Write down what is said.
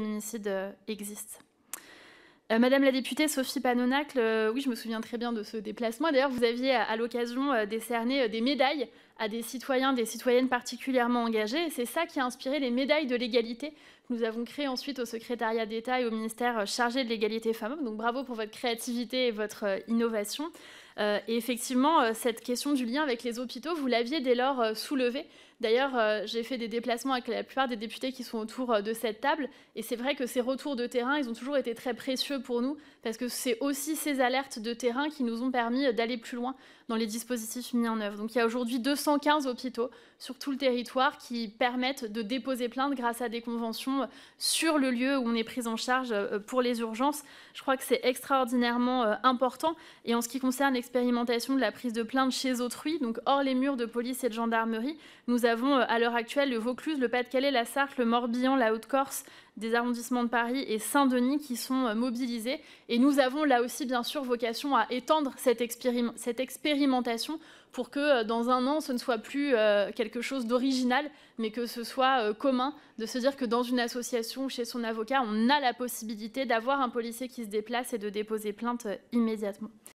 féminicides euh, euh, Madame la députée Sophie Panonacle, oui, je me souviens très bien de ce déplacement. D'ailleurs, vous aviez à, l'occasion euh, décerné des médailles à des citoyens, des citoyennes particulièrement engagées. c'est ça qui a inspiré les médailles de l'égalité que nous avons créées ensuite au secrétariat d'État et au ministère chargé de l'égalité femmes. Donc bravo pour votre créativité et votre innovation. et effectivement, cette question du lien avec les hôpitaux, vous l'aviez dès lors soulevée D'ailleurs, euh, j'ai fait des déplacements avec la plupart des députés qui sont autour euh, de cette table, et c'est vrai que ces retours de terrain, ils ont toujours été très précieux pour nous, parce que c'est aussi ces alertes de terrain qui nous ont permis euh, d'aller plus loin dans les dispositifs mis en œuvre. Donc il y a aujourd'hui 215 hôpitaux sur tout le territoire qui permettent de déposer plainte grâce à des conventions sur le lieu où on est pris en charge pour les urgences. Je crois que c'est extraordinairement important. Et en ce qui concerne l'expérimentation de la prise de plainte chez autrui, donc hors les murs de police et de gendarmerie, nous avons euh, à l'heure actuelle le Vaucluse, le Pas-de-Calais, la Sarthe, le Morbihan, la Haute-Corse, des arrondissements de Paris et Saint-Denis qui sont euh, mobilisés. Et nous avons là aussi, bien sûr, vocation à étendre cette, expérimentation pour que euh, dans un an, ce ne soit plus quelque chose d'original, mais que ce soit commun de se dire que dans une association chez son avocat, on a la possibilité d'avoir un policier qui se déplace et de déposer plainte immédiatement.